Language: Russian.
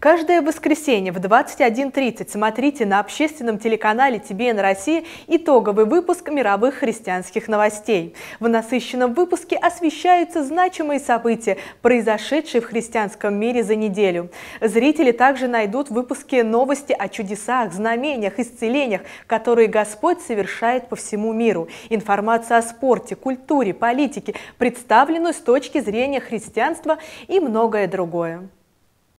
Каждое воскресенье в 21.30 смотрите на общественном телеканале «ТБН России итоговый выпуск мировых христианских новостей. В насыщенном выпуске освещаются значимые события, произошедшие в христианском мире за неделю. Зрители также найдут в выпуске новости о чудесах, знамениях, исцелениях, которые Господь совершает по всему миру. Информация о спорте, культуре, политике представленную с точки зрения христианства и многое другое.